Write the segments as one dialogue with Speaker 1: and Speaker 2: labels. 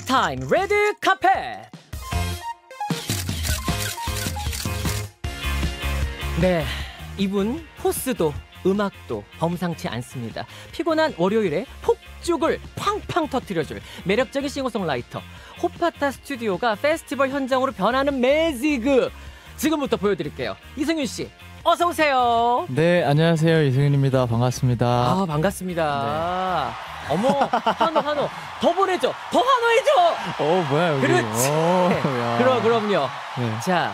Speaker 1: 타임 레드 카펫 네 이분 포스도 음악도 범상치 않습니다 피곤한 월요일에 폭죽을 팡팡 터트려줄 매력적인 싱어송라이터 호파타 스튜디오가 페스티벌 현장으로 변하는 매직그 지금부터 보여드릴게요 이승윤 씨 어서 오세요.
Speaker 2: 네, 안녕하세요. 이승윤입니다. 반갑습니다. 아,
Speaker 1: 반갑습니다. 네. 어머, 한호한호더 보내줘. 더 환호해줘.
Speaker 2: 어, 뭐야, 여기. 그렇지. 오, 어, 그럼,
Speaker 1: 그럼요. 네. 자,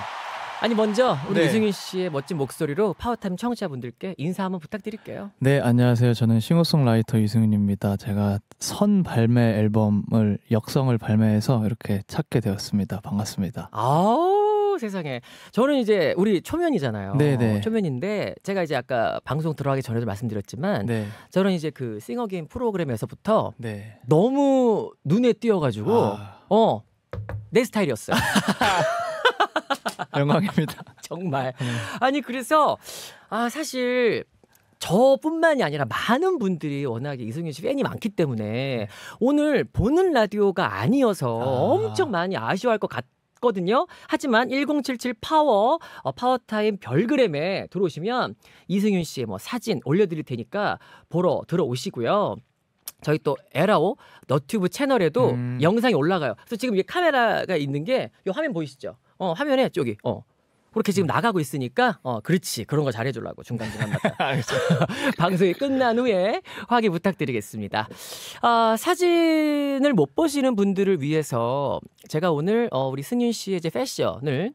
Speaker 1: 아니 먼저 우리 네. 이승윤 씨의 멋진 목소리로 파워타임 청취자분들께 인사 한번 부탁드릴게요.
Speaker 2: 네, 안녕하세요. 저는 싱어송라이터 이승윤입니다. 제가 선 발매 앨범을 역성을 발매해서 이렇게 찾게 되었습니다. 반갑습니다.
Speaker 1: 아우 세상에. 저는 이제 우리 초면이잖아요. 네네. 어, 초면인데 제가 이제 아까 방송 들어가기 전에도 말씀드렸지만 네. 저는 이제 그 싱어게임 프로그램에서부터 네. 너무 눈에 띄어가지고 아... 어내 스타일이었어요. 영광입니다. 정말. 음. 아니 그래서 아 사실 저뿐만이 아니라 많은 분들이 워낙에 이승윤 씨 팬이 많기 때문에 네. 오늘 보는 라디오가 아니어서 아. 엄청 많이 아쉬워할 것 같아요. 낮거든요. 하지만 1077 파워 어, 파워타임 별그램에 들어오시면 이승윤 씨의 뭐 사진 올려드릴 테니까 보러 들어오시고요. 저희 또 에라오 너튜브 채널에도 음. 영상이 올라가요. 그래서 지금 이 카메라가 있는 게 이 화면 보이시죠? 어, 화면에 저기 어, 그렇게 지금 나가고 있으니까 어 그렇지 그런 거 잘해주려고 중간중간마다 방송이 끝난 후에 확인 부탁드리겠습니다. 아, 사진을 못 보시는 분들을 위해서 제가 오늘 어, 우리 승윤 씨의 이제 패션을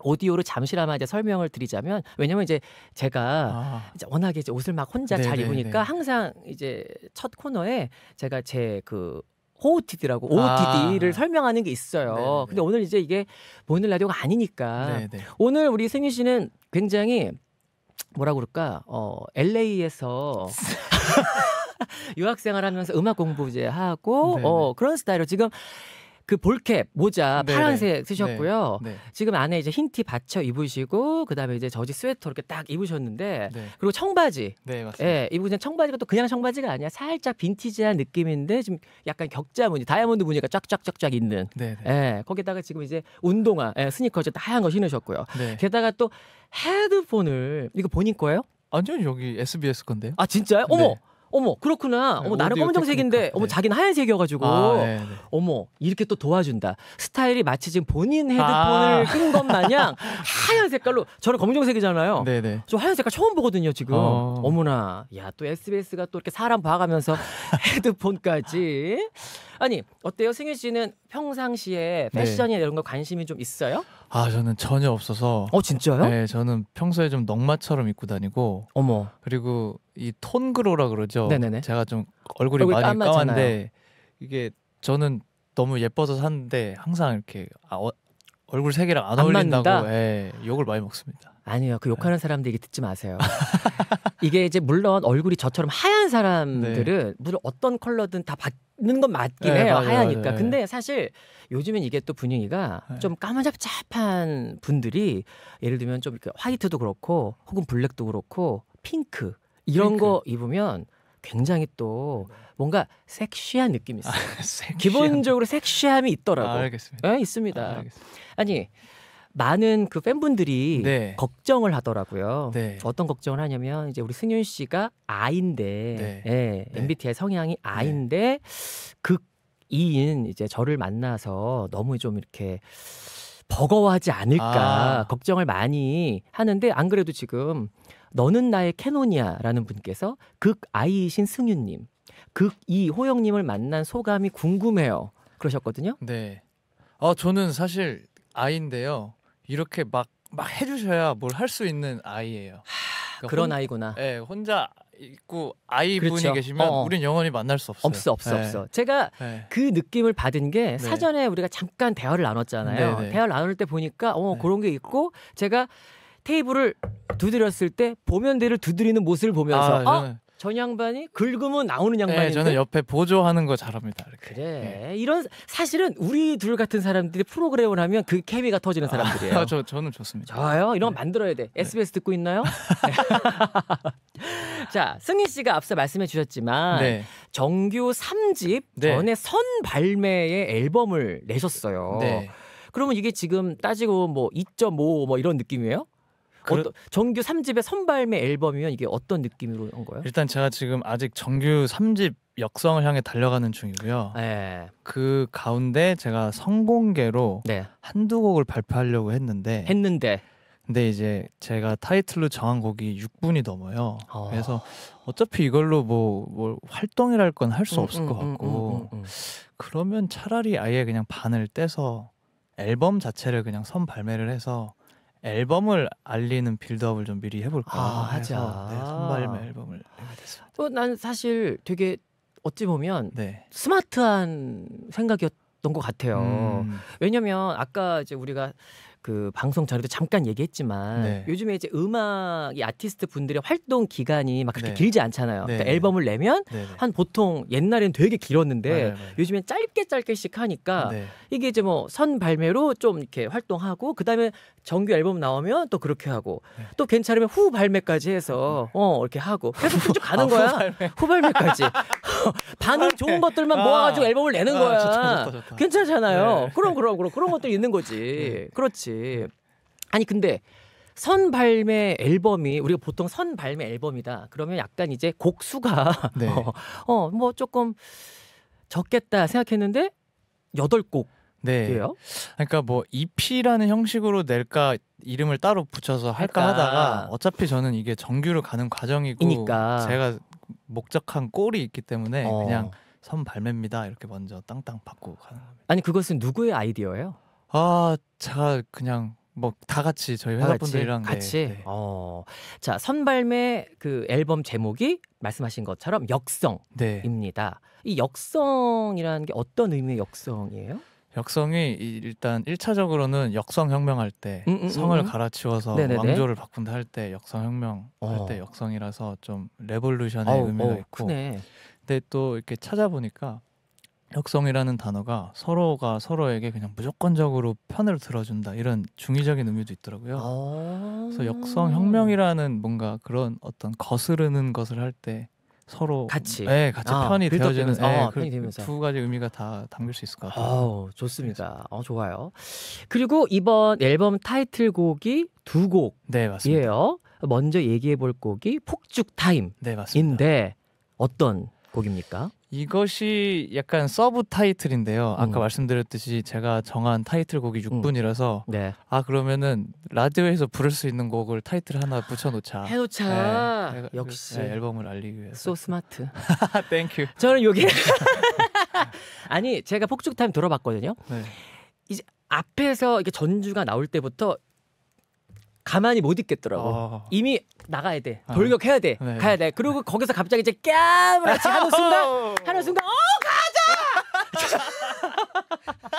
Speaker 1: 오디오로 잠시나마 이제 설명을 드리자면 왜냐면 이제 제가 아. 이제 워낙에 이제 옷을 막 혼자 네네네. 잘 입으니까 항상 이제 첫 코너에 제가 제그 OOTD라고 OOTD를 아. 설명하는 게 있어요. 네네. 네, 네. 근데 오늘 이제 이게 보이는 라디오가 아니니까 네네. 네. 오늘 우리 생윤 씨는 굉장히 뭐라 그럴까 어 LA에서 유학 생활하면서 음악 공부 이제 하고 어 그런 스타일로 지금 그 볼캡 모자 파란색 네. 쓰셨고요. 네네. 지금 안에 이제 흰 티 받쳐 입으시고 그다음에 이제 저지 스웨터 이렇게 딱 입으셨는데 네. 그리고 청바지. 네, 맞습니다. 예, 입으신 청바지가 또 그냥 청바지가 아니야. 살짝 빈티지한 느낌인데 지금 약간 격자 무늬, 다이아몬드 무늬가 쫙쫙쫙쫙 있는. 네네. 네. 예. 거기다가 지금 이제 운동화, 예, 스니커 즈제 다양한 거 신으셨고요. 네. 게다가 또 헤드폰을 이거 본인 거예요? 완전 여기 SBS 건데요. 아 진짜요? 어머, 네. 어머 그렇구나. 네, 어머 나는 검정색인데 어머 네. 자기는 하얀색이어가지고 아, 네, 어머 이렇게 또 도와준다. 스타일이 마치 지금 본인 헤드폰을 아. 끈것 마냥 하얀 색깔로 저는 검정색이잖아요. 네네. 저 하얀 색깔 처음 보거든요 지금. 어. 어머나 야 또 SBS가 또 이렇게 사람 봐가면서 헤드폰까지. 아니 어때요 승윤 씨는 평상시에 패션이나 네. 이런 거 관심이 좀 있어요?
Speaker 2: 아 저는 전혀 없어서. 어 진짜요? 네 저는 평소에 좀넝마처럼 입고 다니고. 어머. 그리고 이 톤그로라 그러죠. 네네네. 제가 좀 얼굴이 얼굴 많이 까만데 이게 저는 너무 예뻐서 샀는데 항상 이렇게 아, 어,
Speaker 1: 얼굴 색이랑 안, 안 어울린다고 예, 욕을 많이 먹습니다. 아니요, 그 욕하는 예. 사람들이 듣지 마세요. 이게 이제 물론 얼굴이 저처럼 하얀 사람들은 네. 물론 어떤 컬러든 다 받는 건 맞긴 네, 해요. 맞아요, 하얘니까. 맞아요. 네. 근데 사실 요즘엔 이게 또 분위기가 네. 좀 까만잡잡한 분들이 예를 들면 좀 화이트도 그렇고 혹은 블랙도 그렇고 핑크 이런 그러니까. 거 입으면 굉장히 또 뭔가 섹시한 느낌이 있어요. 아, 섹시한. 기본적으로 섹시함이 있더라고. 아, 알겠습니다. 네, 있습니다. 아, 알겠습니다. 아니 많은 그 팬분들이 네. 걱정을 하더라고요. 네. 어떤 걱정을 하냐면 이제 우리 승윤 씨가 아인데 네. 예, 네. MBTI 성향이 네. 아인데 극 이인 이제 저를 만나서 너무 좀 이렇게 버거워하지 않을까 아. 걱정을 많이 하는데 안 그래도 지금 너는 나의 캐논이야라는 분께서 극 아이이신 승윤님극이 호영님을 만난 소감이 궁금해요. 그러셨거든요. 네. 어 저는 사실
Speaker 2: 아이인데요. 이렇게 막 막 해주셔야 뭘 할 수 있는 아이예요. 그러니까 그런 혼, 아이구나. 네, 혼자 있고 아이분이 그렇죠. 계시면 어, 어 우린 영원히 만날 수 없어요. 없어 없어 네. 없어. 제가
Speaker 1: 네. 그 느낌을 받은 게 네. 사전에 우리가 잠깐 대화를 나눴잖아요. 네, 네. 대화를 나눌 때 보니까 어 그런 게 있고 제가 테이블을 두드렸을 때 보면대를 두드리는 모습을 보면서 아, 어? 전 양반이 긁으면 나오는 양반인데 네, 저는 옆에
Speaker 2: 보조하는 거 잘합니다. 이렇게.
Speaker 1: 그래 네. 이런 사실은 우리 둘 같은 사람들이 프로그램을 하면 그 케미가 터지는 사람들이에요. 아, 저 저는 좋습니다. 좋아요. 이런 거 네. 만들어야 돼. SBS 듣고 있나요? 자, 승희 씨가 앞서 말씀해 주셨지만 네. 정규 3집 네. 전에 선 발매의 앨범을 내셨어요. 네. 그러면 이게 지금 따지고 뭐2.5뭐 뭐 이런 느낌이에요? 그 어떤 정규 3집의 선발매 앨범이면 이게 어떤 느낌으로 한 거예요? 일단
Speaker 2: 제가 지금 아직 정규 3집 역성을 향해 달려가는 중이고요. 네. 그 가운데 제가 성공개로 네. 한두 곡을 발표하려고 했는데 했는데 근데 이제 제가 타이틀로 정한 곡이 6분이 넘어요. 아. 그래서 어차피 이걸로 뭐, 뭘 뭐 활동이랄 건 할수 음, 없을 음, 것 음, 같고 음, 음, 음, 그러면 차라리 아예 그냥 반을 떼서 앨범 자체를 그냥 선 발매를 해서 앨범을 알리는 빌드업을 좀 미리 해볼까 아, 하자. 네, 선발매
Speaker 1: 앨범을 아, 또게됐난 사실 되게 어찌 보면 네. 스마트한 생각이었던 것 같아요. 왜냐면 아까 이제 우리가 그 방송 전에도 잠깐 얘기했지만 네. 요즘에 이제 음악 이 아티스트 분들의 활동 기간이 막 그렇게 네. 길지 않잖아요. 그러니까 네. 앨범을 내면 네, 네. 한 보통 옛날엔 되게 길었는데 요즘엔 짧게 짧게씩 하니까 이게 이제 뭐 선 발매로 좀 이렇게 활동하고 그다음에 정규 앨범 나오면 또 그렇게 하고 또 괜찮으면 후 발매까지 해서 어 이렇게 하고 계속 쭉 가는 아, 거야. 후발매. 후발매까지. 반응 좋은 것들만 아, 모아가지고 앨범을 내는 아, 거야. 좋다, 좋다, 좋다. 괜찮잖아요. 그럼 그럼 그럼 그런 것들이 있는 거지. 그렇지. 그렇지. 아니 근데 선 발매 앨범이 우리가 보통 선 발매 앨범이다. 그러면 약간 이제 곡수가 네. 어뭐 어, 어 뭐 조금 적겠다 생각했는데 여덟 곡. 네. 그요 그러니까 뭐
Speaker 2: EP라는 형식으로 낼까 이름을 따로 붙여서 할까 그러니까. 하다가 어차피 저는 이게 정규로 가는 과정이고 그니까 제가 목적한 꼴이 있기 때문에 어. 그냥 선 발매입니다 이렇게 먼저 땅땅 받고 가는
Speaker 1: 겁니다. 아니 그것은 누구의 아이디어예요? 아, 제가 그냥 뭐 다 같이 저희 회사 같이? 분들이랑 네, 같이. 네. 어. 자, 선발매 그 앨범 제목이 말씀하신 것처럼 역성입니다. 네. 이 역성이라는 게 어떤 의미의 역성이에요? 역성이 이- 일단 일차적으로는
Speaker 2: 역성혁명할 때 음, 음, 음 성을 음. 갈아치워서 네네네. 왕조를 바꾼다 할 때 역성혁명 어. 할때 역성이라서 좀 레볼루션의 어 의미가 어 있고 크네. 근데 또 이렇게 찾아보니까 혁성이라는 단어가 서로가 서로에게 그냥 무조건적으로 편을 들어준다 이런 중의적인 의미도 있더라고요. 아~ 그래서 역성 혁명이라는 뭔가 그런 어떤 거스르는 것을 할 때 서로 같이 네, 같이 아, 편이 되어지는 네, 아, 그, 편이 되면서 두 가지 의미가 다 담길 수 있을 것 같아요. 아우,
Speaker 1: 좋습니다. 어, 좋아요. 그리고 이번 앨범 타이틀곡이 두 곡이에요. 네, 먼저 얘기해 볼 곡이 폭죽 타임인데 네, 어떤 곡입니까?
Speaker 2: 이것이 약간 서브 타이틀인데요. 아까 음. 말씀드렸듯이 제가 정한 타이틀곡이 6분이라서 음. 네. 아 그러면은 라디오에서 부를 수 있는 곡을 타이틀 하나 붙여놓자. 해놓자. 네. 역시 네,
Speaker 1: 앨범을 알리기 위해서. 소 스마트. 땡큐. 저는 여기 네. 아니 제가 폭죽 타임 들어봤거든요. 네. 이제 앞에서 이게 전주가 나올 때부터 가만히 못 있겠더라고. 어. 이미 나가야 돼. 아. 돌격해야 돼. 네. 가야 돼. 그리고 거기서 갑자기 이제 깨물라치 하는 순간, 하는 순간, 어 가자.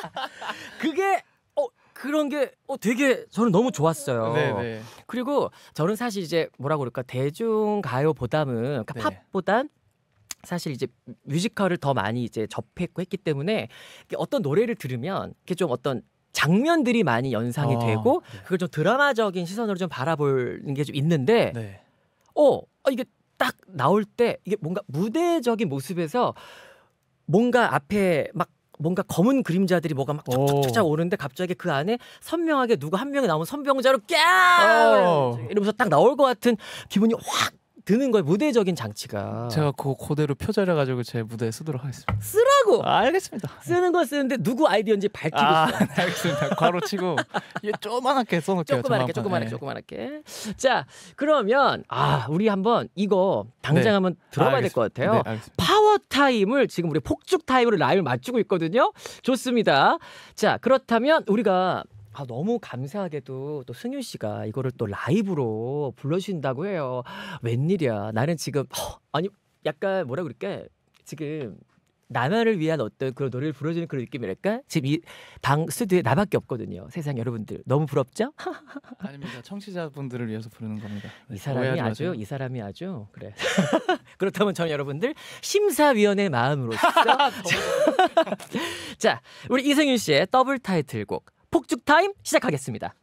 Speaker 1: 그게 어 그런 게 어 되게 저는 너무 좋았어요. 네네. 네. 그리고 저는 사실 이제 뭐라고 그럴까 대중 가요보다는 그러니까 네. 팝보단 사실 이제 뮤지컬을 더 많이 이제 접했고 했기 때문에 어떤 노래를 들으면 이게 좀 어떤 장면들이 많이 연상이 아, 되고 네. 그걸 좀 드라마적인 시선으로 좀 바라보는 게 좀 있는데 네. 어 아, 이게 딱 나올 때 이게 뭔가 무대적인 모습에서 뭔가 앞에 막 뭔가 검은 그림자들이 뭐가 막 촉촉촉 오는데 갑자기 그 안에 선명하게 누구 한 명이 나오면 선병자로 어. 꺄 이러면서 딱 나올 것 같은 기분이 확 드는 거예요 무대적인 장치가 제가 그 그대로 표절해 가지고 제 무대에 쓰도록 하겠습니다 쓰라고 아, 알겠습니다 쓰는 건 쓰는데 누구 아이디어인지 밝히고 아, 알겠습니다 괄호 치고 예, 조만하게 써놓을게요 조그만게조그만게조그만게자 네. 그러면 아 우리 한번 이거 당장 네. 한번 들어봐야 아, 될것 같아요 네, 파워 타임을 지금 우리 폭죽 타임으로 라이브 맞추고 있거든요 좋습니다 자 그렇다면 우리가 아, 너무 감사하게도 또 승윤 씨가 이거를 또 라이브로 불러주신다고 해요. 웬일이야. 나는 지금, 허, 아니, 약간 뭐라 그럴까? 지금 나만을 위한 어떤 그런 노래를 불러주는 그런 느낌이랄까? 지금 이방 스튜디오에 나밖에 없거든요. 세상 여러분들 너무 부럽죠? 아닙니다. 청취자분들을 위해서 부르는 겁니다. 이 네, 사람이 아주 마세이 사람이 아주 그래. 그렇다면 저는 여러분들 심사위원의 마음으로서 자 우리 이승윤 씨의 더블 타이틀곡 폭죽 타임 시작하겠습니다.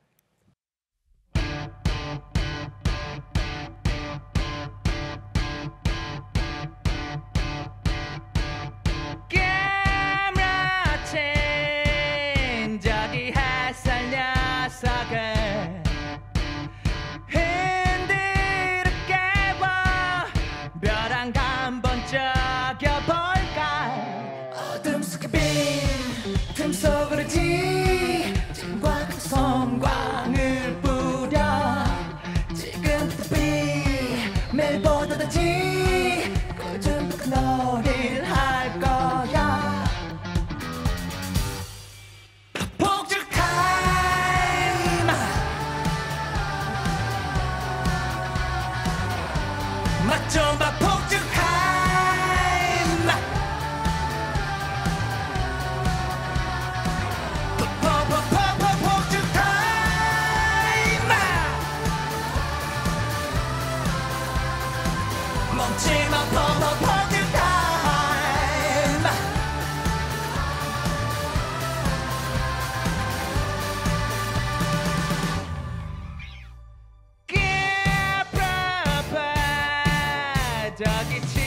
Speaker 3: dug it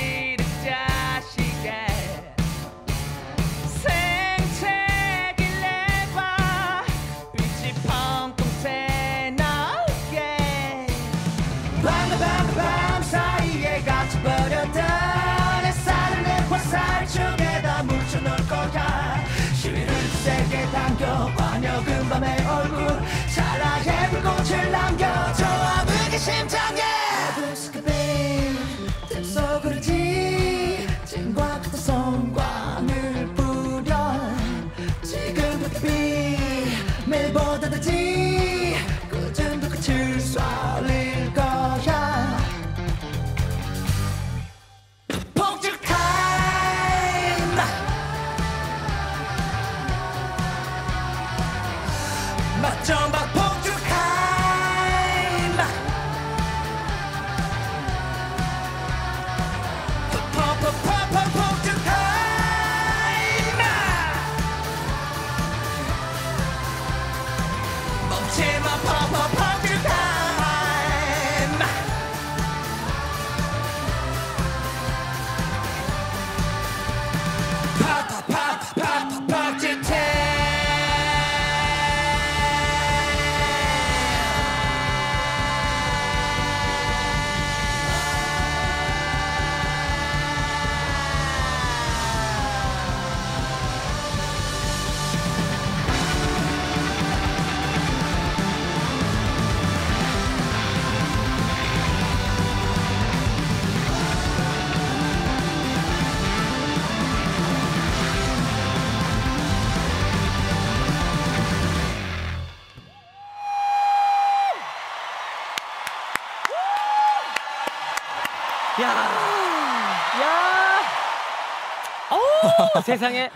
Speaker 1: 아, 세상에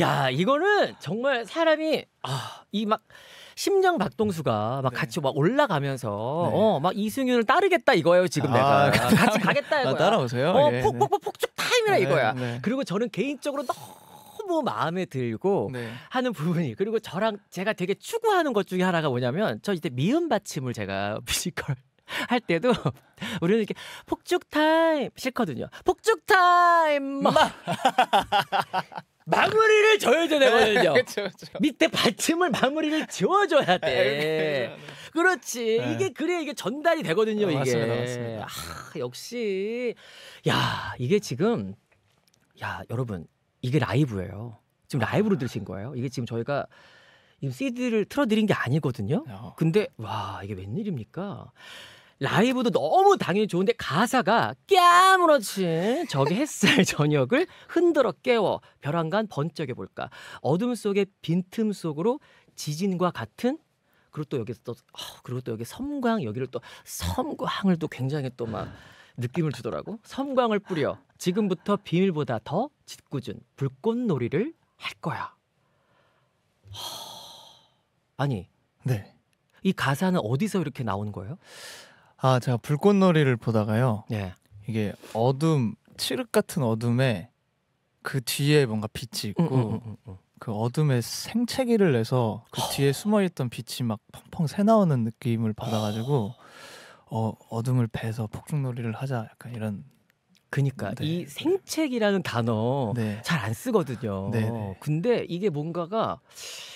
Speaker 1: 야 이거는 정말 사람이 아 이 막 심장 박동수가 막 네. 같이 막 올라가면서 네. 어막 이승윤을 따르겠다 이거예요 지금 아, 내가 아, 같이
Speaker 3: 가겠다 아, 이거 따라오세요 어 예, 폭폭폭
Speaker 1: 폭죽 타임이라 이거야 네, 그리고 저는 개인적으로 너무 마음에 들고 네. 하는 부분이 그리고 저랑 제가 되게 추구하는 것 중에 하나가 뭐냐면 저 이때 미음 받침을 제가 뮤지컬 할 때도 우리는 이렇게 폭죽 타임 싫거든요.
Speaker 3: 폭죽 타임 막
Speaker 1: 마무리를 줘야죠 되거든요. 밑에 받침을 마무리를 지워줘야 돼. 그렇지. 네. 이게 그래 이게 전달이 되거든요. 어, 이게. 맞습니다, 맞습니다. 아, 역시 야 이게 지금 야 여러분 이게 라이브예요. 지금 아. 라이브로 들으신 거예요. 이게 지금 저희가 이금 CD를 틀어드린 게 아니거든요. 어. 근데 와 이게 웬일입니까? 라이브도 너무 당연히 좋은데 가사가 깨물어진 저기 햇살 저녁을 흔들어 깨워 벼랑간 번쩍여 볼까 어둠 속의 빈틈 속으로 지진과 같은 그리고 또 여기서 또 어, 그리고 또 여기 섬광 여기를 또 섬광을 또 굉장히 또 막 느낌을 주더라고 섬광을 뿌려 지금부터 비밀보다 더 짓궂은 불꽃놀이를 할 거야 허... 아니 네. 이 가사는 어디서 이렇게 나온 거예요? 아 제가 불꽃놀이를 보다가요.
Speaker 2: 예. 이게 어둠 칠흑 같은 어둠에 그 뒤에 뭔가 빛이 있고 음, 음, 음, 음, 음. 그 어둠에 생채기를 내서 그 뒤에 숨어있던 빛이 막 펑펑 새 나오는 느낌을 받아가지고 어, 어둠을 베서 폭죽놀이를
Speaker 1: 하자 약간 이런 그니까 네. 이생채기라는 단어 네. 잘안 쓰거든요. 네네. 네. 근데 이게 뭔가가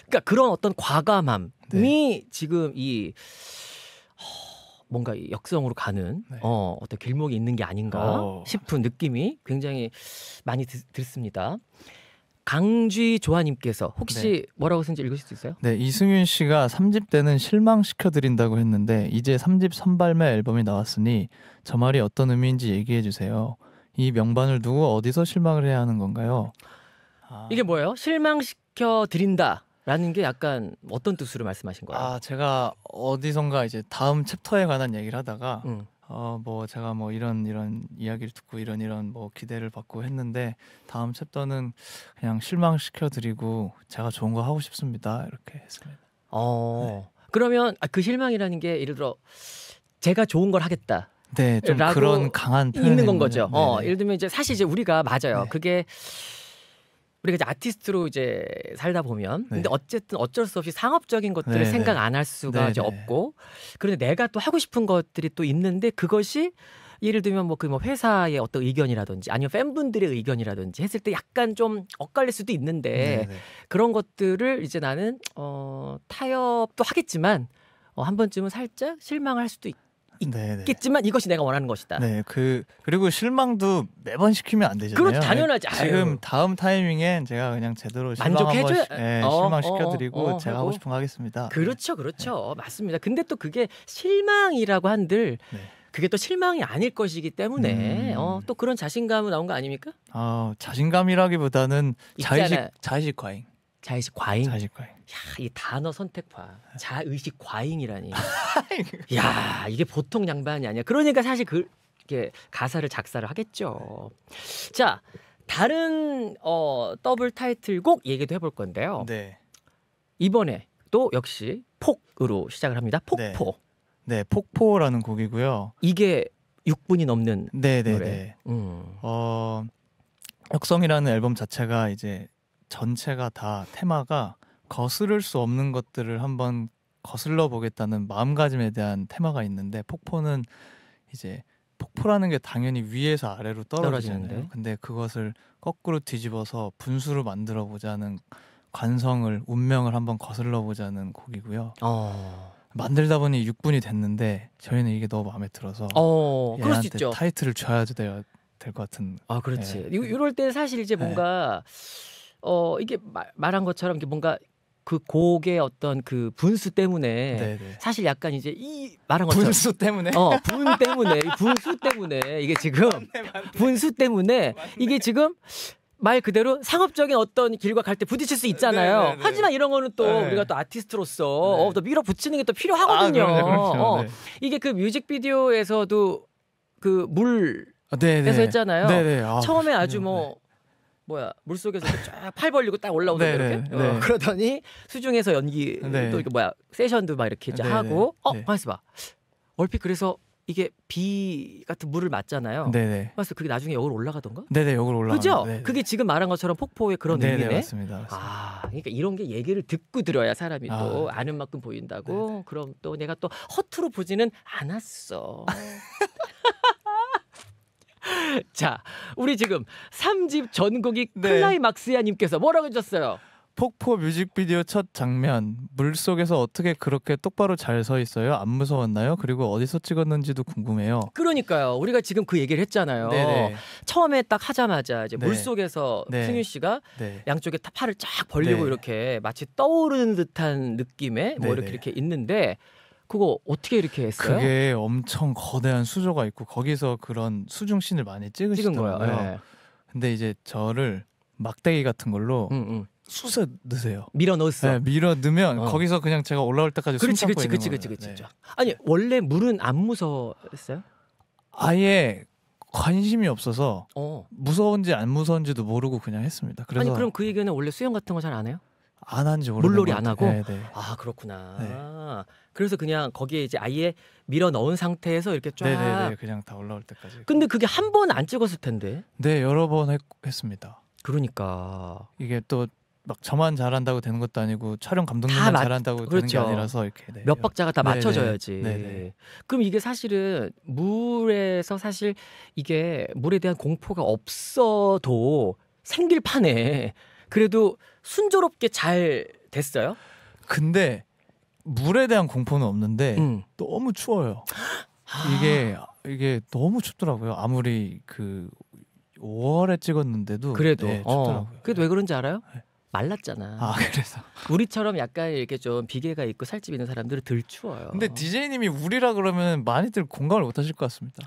Speaker 1: 그러니까 그런 어떤 과감함이 네. 지금 이 뭔가 역성으로 가는 네. 어, 어떤 길목이 있는 게 아닌가 오. 어. 싶은 느낌이 굉장히 많이 드, 들습니다. 강쥐 조아님께서 혹시 네. 뭐라고 쓴지 읽으실 수 있어요?
Speaker 2: 네, 이승윤 씨가 3집 때는 실망시켜 드린다고 했는데 이제 3집 선발매 앨범이 나왔으니 저 말이 어떤 의미인지 얘기해 주세요. 이 명반을 두고 어디서 실망을 해야 하는 건가요?
Speaker 3: 아.
Speaker 1: 이게 뭐예요? 실망시켜 드린다. 라는 게 약간 어떤 뜻으로 말씀하신 거예요? 아 제가 어디선가 이제 다음 챕터에 관한 얘기를 하다가 음. 어뭐 제가 뭐
Speaker 2: 이런 이런 이야기를 듣고 이런 이런 뭐 기대를 받고 했는데 다음 챕터는 그냥 실망시켜 드리고 제가 좋은 거 하고 싶습니다 이렇게 했습니다. 어
Speaker 1: 네. 그러면 아, 그 실망이라는 게 예를 들어 제가 좋은 걸 하겠다. 네, 좀 그런 강한 있는 건 거죠. 어, 네 어, 예를 들면 이제 사실 이제 우리가 맞아요. 네. 그게 우리가 이제 아티스트로 이제 살다 보면 네. 근데 어쨌든 어쩔 수 없이 상업적인 것들을 네네. 네. 생각 안 할 수가 네, 이제 네. 없고 그런데 내가 또 하고 싶은 것들이 또 있는데 그것이 예를 들면 뭐 그뭐 그 뭐 회사의 어떤 의견이라든지 아니면 팬분들의 의견이라든지 했을 때 약간 좀 엇갈릴 수도 있는데 네네. 그런 것들을 이제 나는 어 타협도 하겠지만 어, 한 번쯤은 살짝 실망할 수도 있다. 있겠지만 이것이 내가 원하는 것이다. 네,
Speaker 2: 그 그리고 실망도 매번 시키면 안 되잖아요. 그렇 당연하지. 네, 아유. 지금 다음 타이밍엔 제가 그냥 제대로
Speaker 1: 만족해줘. 네, 어, 실망 시켜드리고 어, 어, 어, 제가 하고 싶은 거 하겠습니다. 그렇죠, 그렇죠, 네. 맞습니다. 근데 또 그게 실망이라고 한들. 네. 그게 또 실망이 아닐 것이기 때문에 음. 어, 또 그런 자신감은 나온 거 아닙니까?
Speaker 2: 아 자신감이라기보다는 자의식
Speaker 1: 자의식 과잉. 자의식 과잉. 자의식 과잉. 야, 이 단어 선택 봐. 자의식 과잉이라니. 야, 이게 보통 양반이 아니야. 그러니까 사실 그이게 가사를 작사를 하겠죠. 자, 다른 어 더블 타이틀곡 얘기도 해볼 건데요. 네. 이번에 또 역시 폭으로 시작을 합니다. 네. 폭포. 네, 네 폭포라는 곡이고요. 이게 6분이
Speaker 2: 넘는 네네네. 네, 노래. 네. 음. 어, 역성이라는 앨범 자체가 이제 전체가 다 테마가 거스를 수 없는 것들을 한번 거슬러 보겠다는 마음가짐에 대한 테마가 있는데 폭포는 이제 폭포라는 게 당연히 위에서 아래로 떨어지는데요. 근데 그것을 거꾸로 뒤집어서 분수로 만들어 보자는 관성을 운명을 한번 거슬러 보자는 곡이고요. 어. 만들다 보니 6분이 됐는데 저희는 이게 너무 마음에 들어서 어, 얘한테 타이틀을 줘야 돼요. 될것 같은. 아 그렇지. 네. 예.
Speaker 1: 이럴 때 사실 이제 뭔가 네. 어 이게 마, 말한 것처럼 뭔가 그 곡의 어떤 그 분수 때문에 네네. 사실 약간 이제 이 말한 것처럼 분수 때문에 어 분 때문에 분수 때문에 이게 지금 맞네, 맞네. 분수 때문에 맞네. 이게 지금 말 그대로 상업적인 어떤 길과 갈 때 부딪힐 수 있잖아요. 네네 네, 네. 하지만 이런 거는 또네 우리가 또 아티스트로서 네 어, 또 밀어붙이는 게 또 필요하거든요. 아, 그럼요, 그럼요. 어, 네. 이게 그 뮤직비디오에서도 그물
Speaker 2: 아, 네, 에서 했잖아요. 네, 네. 아, 처음에
Speaker 1: 아주 뭐 뭐야 물 속에서 쫙 팔 벌리고 딱 올라오는 네, 이렇게 네, 네. 어, 그러더니 수중에서 연기 네. 또 이렇게 뭐야 세션도 막 이렇게 이제 네, 하고 어가만있봐 얼핏 그래서 이게 비 같은 물을 맞잖아요. 네네. 그래 그게 나중에 역으로 올라가던가?
Speaker 2: 네네, 역으로 올라가. 그죠? 네네.
Speaker 1: 그게 지금 말한 것처럼 폭포의 그런 네네, 의미네. 맞습니다, 맞습니다. 아, 그러니까 이런 게 얘기를 듣고 들어야 사람이 아. 또 아는 만큼 보인다고. 네네. 그럼 또 내가 또 허투루 보지는 않았어. 자, 우리 지금 3집 전곡이 네. 클라이막스야님께서 뭐라고 해주셨어요?
Speaker 2: 폭포 뮤직비디오 첫 장면 물 속에서 어떻게 그렇게 똑바로 잘 서 있어요? 안 무서웠나요? 그리고 어디서 찍었는지도 궁금해요.
Speaker 1: 그러니까요. 우리가 지금 그 얘기를 했잖아요. 네네. 처음에 딱 하자마자 이제 네. 물 속에서 네. 승윤 씨가 네. 양쪽에 팔을 쫙 벌리고 네. 이렇게 마치 떠오르는 듯한 느낌에 뭐 이렇게 이렇게 있는데 그거 어떻게 이렇게 했어요? 그게
Speaker 2: 엄청 거대한 수조가 있고 거기서 그런 수중 씬을 많이 찍으시더라고요. 찍은 거예요. 네. 근데 이제 저를 막대기 같은 걸로 수서 음, 음. 넣으세요. 밀어 넣었어. 네, 밀어 넣으면 어. 거기서 그냥 제가 올라올 때까지 그렇지, 숨 참고 그렇지, 있는 그렇지, 거예요. 그렇지, 그렇지, 네.
Speaker 1: 아니 원래 물은 안 무서웠어요? 아예
Speaker 2: 관심이 없어서 어. 무서운지 안 무서운지도 모르고 그냥 했습니다. 그래서 아니 그럼
Speaker 1: 그 얘기는 원래 수영 같은 거 잘 안 해요? 안 한지 오래 물놀이 안 하고. 네, 네. 아 그렇구나. 네. 그래서 그냥 거기에 이제 아예 밀어 넣은 상태에서 이렇게 쫙. 네네네, 그냥 다 올라올 때까지. 근데 그게 한 번 안 찍었을 텐데. 네, 여러 번 했, 했습니다. 그러니까
Speaker 2: 이게 또 막 저만 잘한다고 되는 것도 아니고 촬영 감독님만 맞... 잘한다고 그렇죠. 되는 게 그렇죠. 아니라서 이렇게 네. 몇
Speaker 1: 박자가 다 네, 네. 맞춰져야지. 네네. 네. 그럼 이게 사실은 물에서 사실 이게 물에 대한 공포가 없어도 생길 판에 그래도 순조롭게 잘 됐어요? 근데 물에
Speaker 2: 대한 공포는 없는데 음. 너무 추워요. 이게 이게 너무 춥더라고요. 아무리 그 5월에 찍었는데도 그래도 네, 춥더라고요.
Speaker 1: 어. 그래도 왜 그런지 알아요? 네. 말랐잖아. 아 그래서 우리처럼 약간 이렇게 좀 비계가 있고 살집 있는 사람들은 덜 추워요. 근데 디제이님이 우리라 그러면 많이들 공감을 못하실 것 같습니다.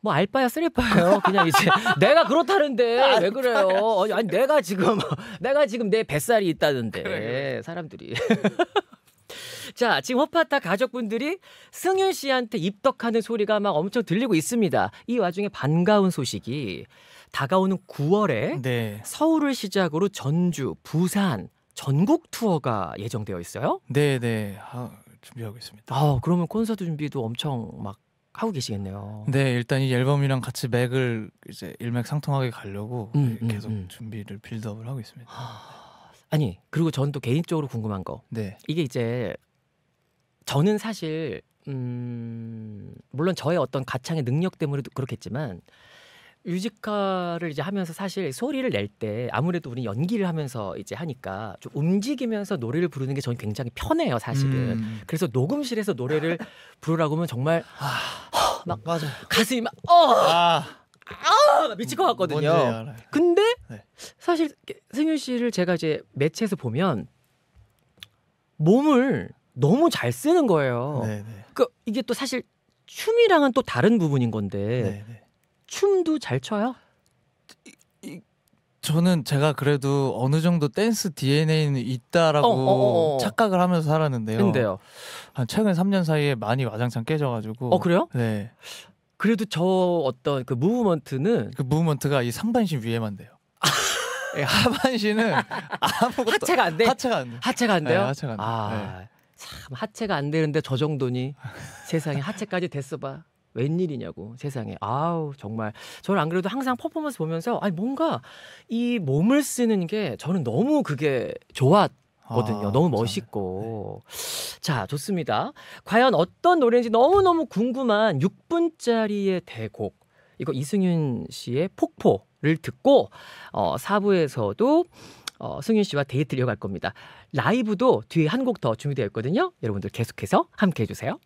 Speaker 1: 뭐 알바야 쓰레빠요 그냥 이제 내가 그렇다는데 왜 그래요 아니, 내가 지금 내가 지금 내 뱃살이 있다는데 그래, 그 사람들이 네. 자, 지금 허파타 가족분들이 승윤 씨한테 입덕하는 소리가 막 엄청 들리고 있습니다. 이 와중에 반가운 소식이 다가오는 9월에 네. 서울을 시작으로 전주, 부산 전국 투어가 예정되어 있어요. 네, 네. 아, 준비하고 있습니다. 아, 그러면 콘서트 준비도 엄청 막 하고 계시겠네요. 네, 일단 이
Speaker 2: 앨범이랑 같이 맥을 이제 일맥상통하게 가려고 음, 음 계속 음, 음. 준비를 빌드업을 하고
Speaker 1: 있습니다. 하... 아니 그리고 전 또 개인적으로 궁금한 거 네. 이게 이제 저는 사실 음 물론 저의 어떤 가창의 능력 때문에도 그렇겠지만 뮤지컬을 이제 하면서 사실 소리를 낼 때 아무래도 우리 연기를 하면서 이제 하니까 좀 움직이면서 노래를 부르는 게 저는 굉장히 편해요 사실은 음. 그래서 녹음실에서 노래를 부르라고 하면 정말 아, 막 맞아. 가슴이 막어 아. 아 미칠 것 음, 같거든요. 근데 네. 사실 승윤 씨를 제가 이제 매체에서 보면 몸을 너무 잘 쓰는 거예요. 네, 네. 그 이게 또 사실 춤이랑은 또 다른 부분인 건데 네, 네. 춤도 잘 춰요? 저는 제가 그래도
Speaker 2: 어느 정도 댄스 DNA는 있다라고 어, 어, 어, 어, 착각을 하면서 살았는데요. 근데요. 한 최근 3년 사이에 많이 와장창 깨져가지고. 어 그래요? 네. 그래도 저 어떤 그 무브먼트는 그 무브먼트가 이 상반신 위에만 돼요. 예, 하반신은
Speaker 1: 아무것도 하체가 안 돼. 하체가 안 돼. 하체가 안 예, 돼요. 네, 하체가 안 돼. 아, 네. 참 하체가 안 되는데 저 정도니 세상에 하체까지 됐어봐. 웬일이냐고 세상에 아우 정말 저는 안 그래도 항상 퍼포먼스 보면서 아니 뭔가 이 몸을 쓰는 게 저는 너무 그게 좋았 거든요. 아, 너무 멋있고. 네. 자, 좋습니다. 과연 어떤 노래인지 너무너무 궁금한 6분짜리의 대곡. 이거 이승윤 씨의 폭포를 듣고 어 4부에서도 어 승윤 씨와 데이트 이어갈 겁니다. 라이브도 뒤에 한 곡 더 준비되어 있거든요. 여러분들 계속해서 함께 해 주세요.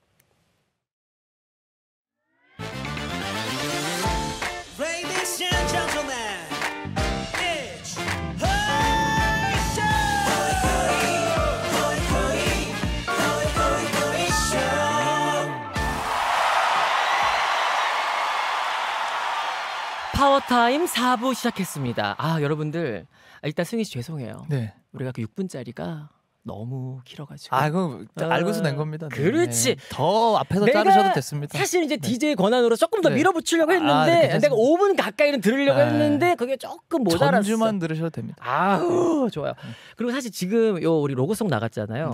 Speaker 1: 파워타임 4부 시작했습니다. 아, 여러분들. 일단 승희 씨 죄송해요. 네. 우리가 그 6분짜리가 너무 길어가지고. 아, 그 알고서 낸 겁니다. 네. 그렇지. 네. 더 앞에서 자르셔도 됐습니다. 사실 이제 DJ 네. 권한으로 조금 더 네.
Speaker 3: 밀어붙이려고 아, 네,
Speaker 1: 했는데 아, 내가 5분 가까이는 들으려고 네. 했는데 그게 조금 모자랐어. 전주만 들으셔도 됩니다. 아우 좋아요. 그리고 사실 지금 요 우리 로고송 나갔잖아요.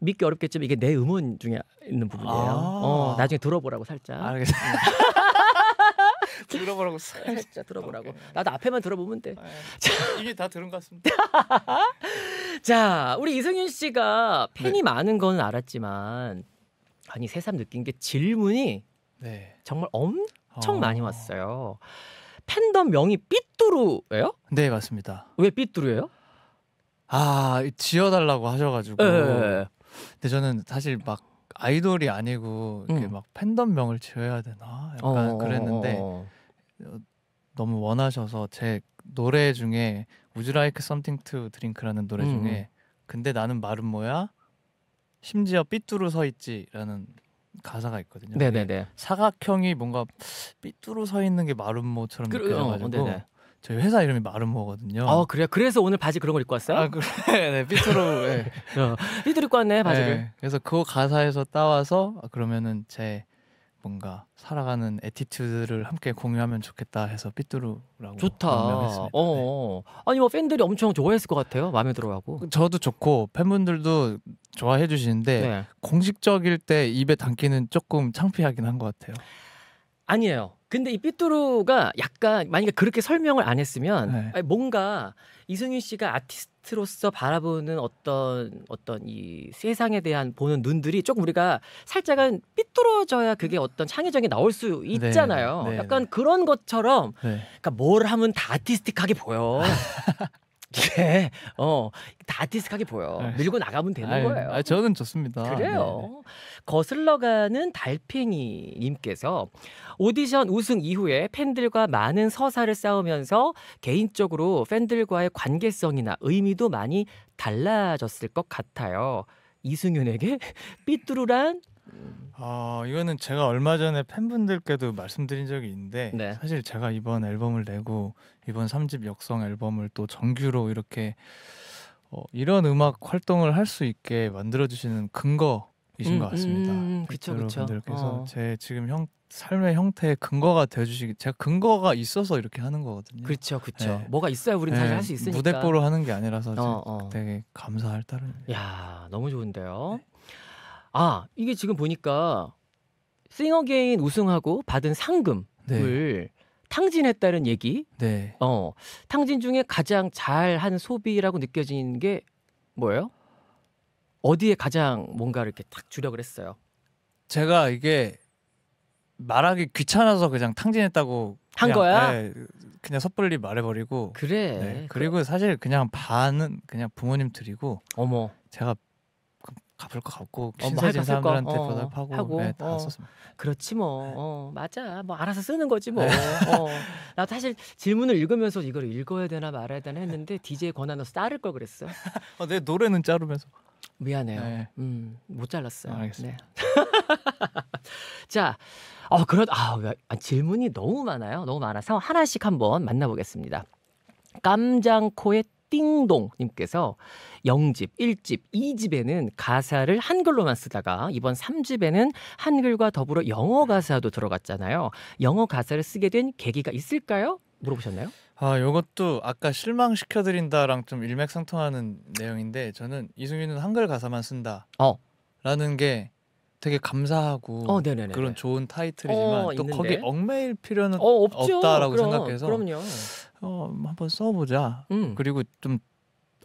Speaker 1: 믿기 어렵겠지만 이게 내 음원 중에 있는 부분이에요. 아 어, 나중에 들어보라고 살짝. 알겠습니다. 들어보라고 살짝 아, 들어보라고. 나도 앞에만 들어보면 돼. 아, 예. 이미 다 들은 것 같습니다. 자, 우리 이승윤 씨가 팬이 네. 많은 건 알았지만 아니 새삼 느낀 게 질문이 네. 정말 엄청 어... 많이 왔어요. 팬덤 명이 삐뚜루예요? 네 맞습니다. 왜 삐뚜루예요?
Speaker 2: 아 지어달라고 하셔가지고. 네. 근데 저는 사실 막 아이돌이 아니고 음. 막 팬덤명을 지어야 되나 약간 어... 어, 어 그랬는데 어, 어, 너무 원하셔서 제 노래 중에 Would You Like Something to Drink라는 노래 음, 음. 중에 음. 근데 나는 말은 뭐야? 심지어 삐뚤어 서 있지라는 가사가 있거든요. 네네네. 네, 네. 사각형이 뭔가 삐뚤어 서 있는 게 마름모처럼 느껴져가지고 어, 어 네, 저희 회사 이름이 마름모거든요. 아 그래요? 그래서 오늘 바지
Speaker 1: 그런 걸 입고 왔어요? 아 그래, 네, 삐뚤어, 네. 어, 삐뚤 입고 왔네 바지를. 네,
Speaker 2: 그래서 그 가사에서 따와서 아, 그러면은 제 뭔가 살아가는 에티튜드를 함께 공유하면 좋겠다 해서 삐뚜루라고 좋다. 명명했습니다.
Speaker 1: 어. 네. 어. 아니 뭐 팬들이 엄청
Speaker 2: 좋아했을 것 같아요. 마음에 들어가고 그 저도 좋고 팬분들도 좋아해 주시는데 네. 공식적일 때 입에 담기는 조금 창피하긴 한 것 같아요.
Speaker 1: 아니에요. 근데 이 삐뚤루가 약간 만약에 그렇게 설명을 안 했으면 네. 뭔가 이승윤 씨가 아티스트로서 바라보는 어떤 어떤 이 세상에 대한 보는 눈들이 조금 우리가 살짝은 삐뚤어져야 그게 어떤 창의적인 나올 수 네. 있잖아요. 네. 네. 약간 그런 것처럼 네. 그러니까 뭘 하면 다 아티스틱하게 보여. 이 예. 어다 디스하게 크 보여. 에이. 네. 밀고 나가면 되는 아유, 거예요. 아 저는 좋습니다. 그래요. 네, 네. 거슬러가는 달팽이님께서 오디션 우승 이후에 팬들과 많은 서사를 쌓으면서 개인적으로 팬들과의 관계성이나 의미도 많이 달라졌을 것 같아요. 이승윤에게 삐뚤란아
Speaker 2: 어, 이거는 제가 얼마 전에 팬분들께도 말씀드린 적이 있는데 네. 사실 제가 이번 앨범을 내고 이번 3집 역성 앨범을 또 정규로 이렇게 어, 이런 음악 활동을 할 수 있게 만들어 주시는 근거이신 음, 것 같습니다. 음, 음. 그쵸, 그 여러분들께서 어. 제 지금 형 삶의 형태의 근거가 되어주시기 제가 근거가 있어서 이렇게 하는 거거든요. 그렇죠, 그렇죠. 네. 뭐가 있어야 우리 네. 사실 할수 있으니까. 무대뽀로 하는 게 아니라서 어,
Speaker 1: 어. 되게 감사할 따름 야, 너무 좋은데요. 네. 아, 이게 지금 보니까 싱어게인 우승하고 받은 상금을 네. 탕진했다는 얘기. 네. 어, 탕진 중에 가장 잘한 소비라고 느껴지는 게 뭐예요? 어디에 가장 뭔가 이렇게 탁 주력을 했어요? 제가 이게 말하기 귀찮아서 그냥 탕진했다고
Speaker 2: 한 그냥, 거야? 네, 그냥 섣불리 말해버리고 그래 네, 그리고 그럼. 사실 그냥 반은 그냥 부모님 드리고 어머 제가 갚을 어, 뭐 거 갚고 신사진 어, 사람들한테 거. 보답하고 하고 네, 다 어. 썼습니다.
Speaker 1: 그렇지 뭐 네. 어, 맞아 뭐 알아서 쓰는 거지 뭐. 네. 어. 나 사실 질문을 읽으면서 이걸 읽어야 되나 말아야 되나 했는데 DJ 권한으로 자를 걸 그랬어. 아, 내 노래는 자르면서. 미안해요. 네. 음, 못 잘랐어요. 아, 네. 자, 어, 그런 아, 아, 질문이 너무 많아요. 너무 많아서 하나씩 한번 만나보겠습니다. 깜장코의 띵동님께서 영집일집이집에는 가사를 한글로만 쓰다가 이번 삼집에는 한글과 더불어 영어 가사도 들어갔잖아요. 영어 가사를 쓰게 된 계기가 있을까요? 물어보셨나요?
Speaker 2: 아, 요것도 아까 실망시켜드린다랑 좀 일맥상통하는 내용인데 저는 이승윤은 한글 가사만 쓴다. 어. 라는 게 되게 감사하고 어, 그런 좋은 타이틀이지만 어, 또 있는데? 거기 얽매일 필요는 어, 없다라고 그럼, 생각해서 그럼요. 어, 뭐 한번 써보자. 음. 그리고 좀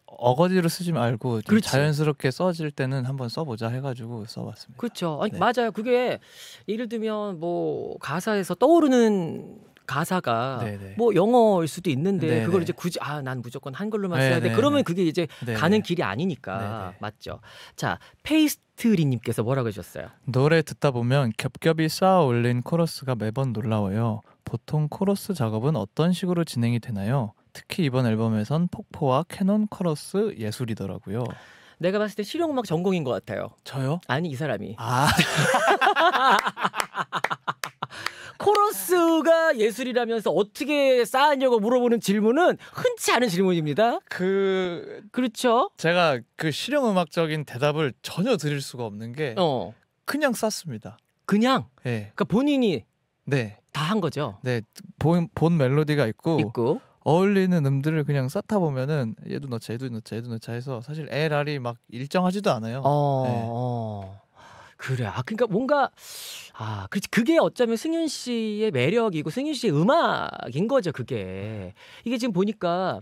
Speaker 2: 어거지로 쓰지 말고 자연스럽게 써질 때는 한번 써보자 해가지고 써봤습니다.
Speaker 1: 그렇죠. 아니, 네. 맞아요. 그게 예를 들면 뭐 가사에서 떠오르는 가사가 네네. 뭐 영어일 수도 있는데 네네. 그걸 이제 굳이 아 난 무조건 한글로만 써야 돼 그러면 그게 이제 가는 길이 아니니까 맞죠 자 페이스트리님께서 뭐라고 해주셨어요
Speaker 2: 노래 듣다 보면 겹겹이 쌓아 올린 코러스가 매번 놀라워요 보통 코러스 작업은 어떤 식으로 진행이 되나요 특히 이번 앨범에선 폭포와 캐논
Speaker 1: 코러스 예술이더라고요. 내가 봤을 때 실용음악 전공인 것 같아요. 저요? 아니 이 사람이. 아. 코러스가 예술이라면서 어떻게 쌓았냐고 물어보는 질문은 흔치 않은 질문입니다. 그 그렇죠.
Speaker 2: 제가 그 실용음악적인 대답을 전혀 드릴 수가 없는 게 어.
Speaker 1: 그냥 쌌습니다.
Speaker 2: 그냥. 네.
Speaker 1: 그러니까 본인이 네. 다 한 거죠.
Speaker 2: 네. 본, 본 멜로디가 있고, 있고. 어울리는 음들을 그냥 쌓다 보면은 얘도 넣자 얘도 넣자 얘도 넣자 해서 사실 LR이 막 일정하지도 않아요.
Speaker 1: 어... 네. 어. 그래. 아, 그러니까 뭔가 아, 그렇지. 그게 어쩌면 승윤 씨의 매력이고 승윤 씨의 음악인 거죠, 그게. 이게 지금 보니까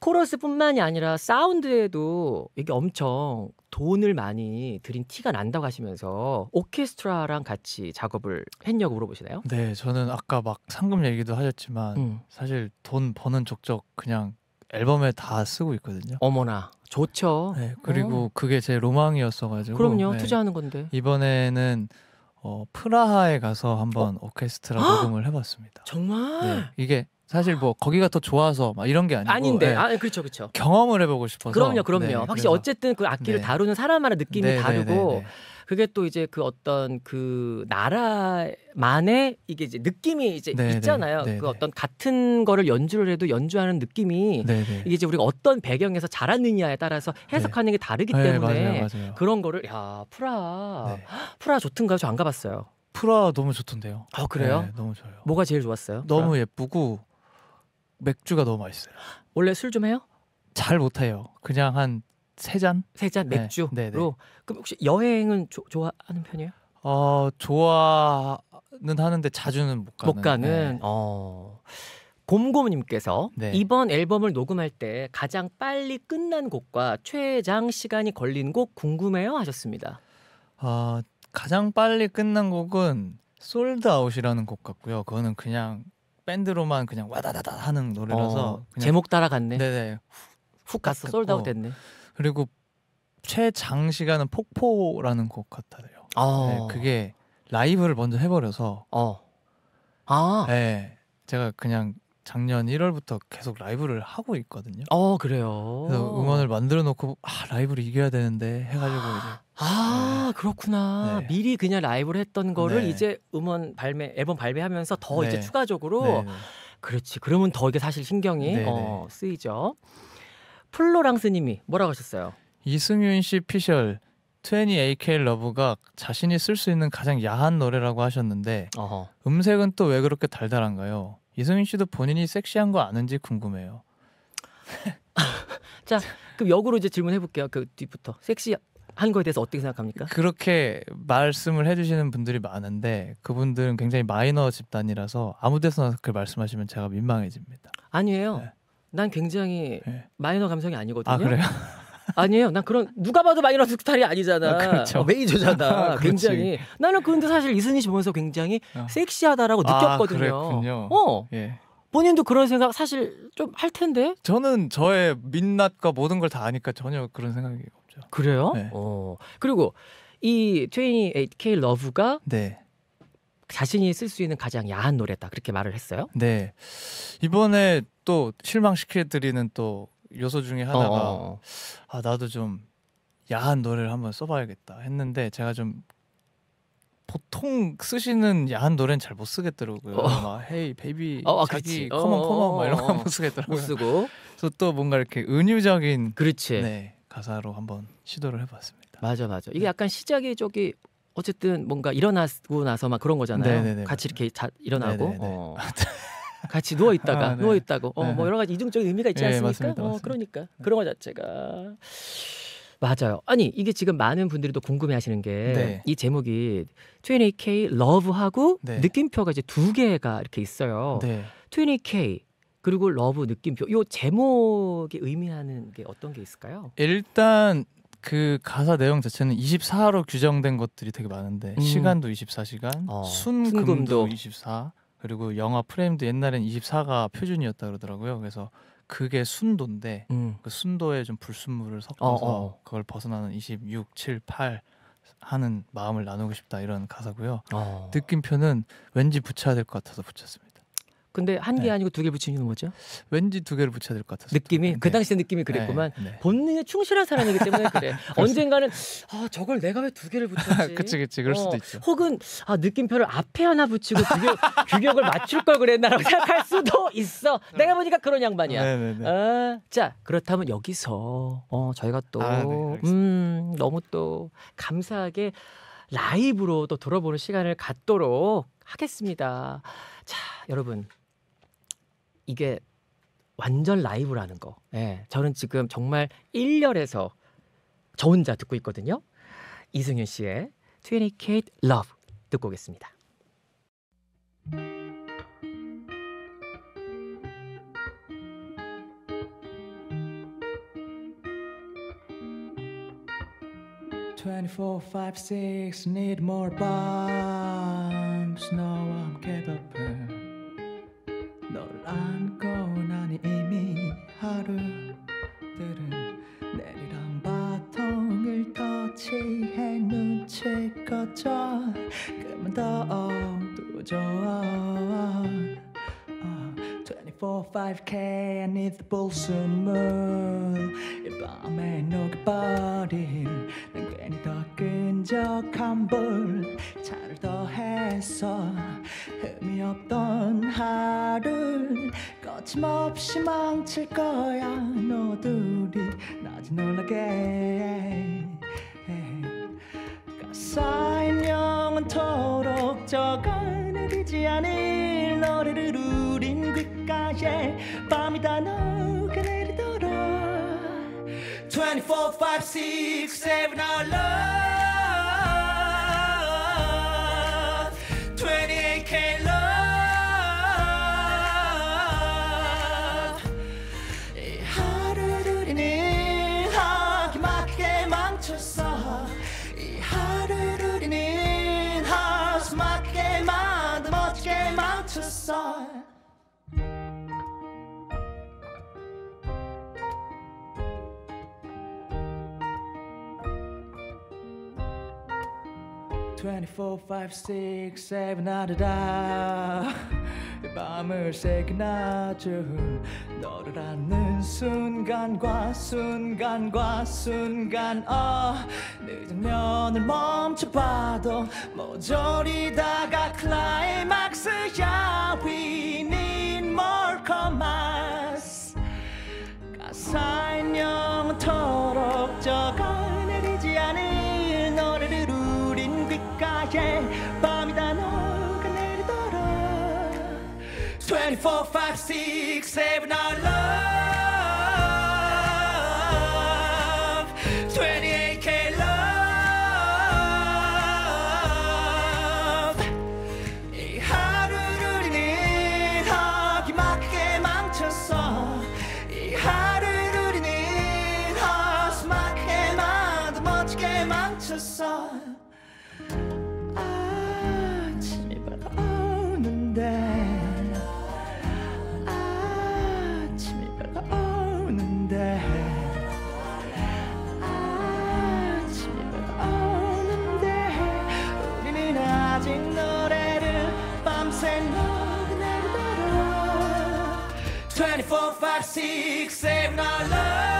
Speaker 1: 코러스뿐만이 아니라 사운드에도 이게 엄청 돈을 많이 들인 티가 난다고 하시면서 오케스트라랑 같이 작업을 했냐고 물어보시나요?
Speaker 2: 네, 저는 아까 막 상금 얘기도 하셨지만 음. 사실 돈 버는 족적 그냥 앨범에 다 쓰고 있거든요. 어머나. 좋죠. 네, 어. 그리고 어. 그게 제 로망이었어가지고. 그럼요. 네. 투자하는 건데. 이번에는 어, 프라하에 가서 한번 어? 오케스트라 녹음을 해봤습니다.
Speaker 1: 정말? 네,
Speaker 2: 이게 사실 뭐 거기가 더 좋아서 막 이런 게 아니고 아닌데 네. 아 네,
Speaker 1: 그렇죠 그렇죠 경험을 해보고 싶어서 그럼요 그럼요 네, 확실히 그래서. 어쨌든 그 악기를 네. 다루는 사람마다 느낌이 네, 네, 다르고 그게 또 이제 그 어떤 그 나라만의 이게 이제 느낌이 이제 네 있잖아요. 그 네네. 그 어떤 같은 거를 연주를 해도 연주하는 느낌이 네네. 이게 이제 우리가 어떤 배경에서 자랐느냐에 따라서 네. 해석하는 게 다르기 네, 때문에 맞아요, 맞아요. 그런 거를 야 프라 네. 프라 좋던가요저 안 가봤어요. 프라 너무 좋던데요. 아 그래요? 너무 좋아요. 뭐가 제일 좋았어요? 너무 예쁘고 맥주가 너무 맛있어요. 원래 술 좀 해요? 잘 못해요. 그냥 한세 잔? 세잔 네. 맥주로. 네, 네, 그럼 혹시 여행은 조, 좋아하는 편이에요? 어, 좋아는 하는데 자주는 못 가는. 못 가는. 네. 어. 곰곰님께서 네. 이번 앨범을 녹음할 때 가장 빨리 끝난 곡과 최장 시간이 걸린 곡 궁금해요 하셨습니다.
Speaker 2: 아 가장 빨리 끝난 곡은 솔드아웃이라는 곡 같고요. 그거는 그냥 밴드로만 그냥 와다다다 하는 노래라서 어, 제목 따라갔네. 네네 훅 갔어 솔드아웃 됐네. 그리고 최장시간은 폭포라는 곡 같아요. 아. 네, 그게 라이브를 먼저 해버려서 어. 아. 네, 제가 그냥 작년 1월부터 계속 라이브를 하고 있거든요. 어 그래요. 그래서 응원을 만들어 놓고 아 라이브를 이겨야 되는데 해가지고 아. 이제
Speaker 1: 아 네. 그렇구나 네. 미리 그냥 라이브를 했던 거를 네. 이제 음원 발매 앨범 발매하면서 더 네. 이제 추가적으로 네. 그렇지 그러면 더 이게 사실 신경이 네, 어, 쓰이죠. 플로랑 스님이 뭐라고 하셨어요? 이승윤 씨 피셜 20AK 러브가
Speaker 2: 자신이 쓸 수 있는 가장 야한 노래라고 하셨는데 어허. 음색은 또 왜 그렇게 달달한가요? 이승윤 씨도 본인이 섹시한 거 아는지 궁금해요.
Speaker 1: 자, 그럼 역으로 이제 질문해 볼게요. 그 뒤부터 섹시 한 거에 대해서 어떻게 생각합니까?
Speaker 2: 그렇게 말씀을 해주시는 분들이 많은데 그분들은 굉장히 마이너 집단이라서 아무 데서나 그 말씀하시면 제가 민망해집니다.
Speaker 1: 아니에요. 네. 난 굉장히 네. 마이너 감성이 아니거든요. 아 그래요? 아니에요. 난 그런 누가 봐도 마이너 스타일이 아니잖아. 아, 그렇죠. 어, 메이저잖아. 아, 굉장히. 나는 그런데 사실 이순희 씨 보면서 굉장히 어. 섹시하다라고 아, 느꼈거든요. 그랬군요. 어. 예. 본인도 그런 생각 사실 좀 할 텐데.
Speaker 2: 저는 저의 민낯과
Speaker 1: 모든 걸 다 아니까 전혀 그런 생각이 없죠. 그래요? 네. 어. 그리고 이 28K 러브가 네. 자신이 쓸 수 있는 가장 야한 노래다 그렇게 말을 했어요. 네 이번에 또 실망시켜드리는 또 요소 중에 하나가
Speaker 2: 어어. 어, 어. 아 나도 좀 야한 노래를 한번 써봐야겠다 했는데 제가 좀 보통 쓰시는 야한 노래는 잘 못 쓰겠더라고요. 어. 막 헤이 베이비 어, 아, 자기 커먼 커먼 어, 막 이런 거 못 쓰겠더라고요. 못 쓰고 그래서 또 뭔가 이렇게 은유적인
Speaker 1: 그렇지. 네, 가사로 한번 시도를 해봤습니다. 맞아 맞아. 이게 네. 약간 시작이 저기 어쨌든 뭔가 일어나고 나서 막 그런 거잖아요. 네네네, 같이 이렇게 자, 일어나고 어. 같이 누워 있다가 아, 네. 누워 아, 네. 있다고 어, 네. 뭐 여러 가지 이중적인 의미가 있지 예, 않습니까? 네, 맞습니다, 맞습니다. 어, 그러니까 그런 거 자체가 맞아요. 아니 이게 지금 많은 분들이 또 궁금해하시는 게이 네. 제목이 20K 러브하고 네. 느낌표가 이제 두 개가 이렇게 있어요. 네. 20K 그리고 러브 느낌표 요 제목이 의미하는 게 어떤 게 있을까요?
Speaker 2: 일단 그 가사 내용 자체는 24로 규정된 것들이 되게 많은데 음. 시간도 24시간, 어. 순금도 24 그리고 영화 프레임도 옛날엔 24가 표준이었다 그러더라고요. 그래서 그게 순도인데 음. 그 순도에 좀 불순물을 섞어서 어, 어. 그걸 벗어나는 26, 7, 8 하는 마음을 나누고 싶다 이런 가사고요. 어. 느낌표는 왠지 붙여야 될 것 같아서 붙였습니다.
Speaker 1: 근데 한개 네. 아니고 두 개 붙이는 거죠? 왠지 두 개를 붙여야 될 것 같아요. 느낌이 그 네. 당시 느낌이 네. 그랬구만. 본능에 충실한 사람이기 때문에 그래. 언젠가는 아 저걸 내가 왜 두 개를 붙였지? 그치 그치 그럴 수도 어, 있죠. 혹은 아 느낌표를 앞에 하나 붙이고 규격, 규격을 맞출 걸 그랬나라고 생각할 수도 있어. 내가 보니까 그런 양반이야. 네네네. 아, 어, 자 그렇다면 여기서 어 저희가 또 아, 네, 음, 너무 또 감사하게 라이브로 또돌아보는 시간을 갖도록 하겠습니다. 자 여러분 이게 완전 라이브라는 거. 예. 저는 지금 정말 1열에서 저 혼자 듣고 있거든요. 이승윤 씨의 28 Love 듣고 오겠습니다.
Speaker 3: t w e n o v e six. Need more bar. 5k I need the 볼순 문이 밤에 녹아버린 난 괜히 더 끈적한 불 차를 더해서 흠이 없던 하루 거침없이 망칠 거 six, seven, all 24, 5, 6, 7, 나르다 이 밤을 새기 낮은 너를 안는 순간과 순간과 순간 어 늦은 면을 멈춰봐도 모조리 다가 클라이막스야 We need more commas 가사인 영토록 적어 four, five, six, seven, nine, nine. 24, 5, 6, saving our love.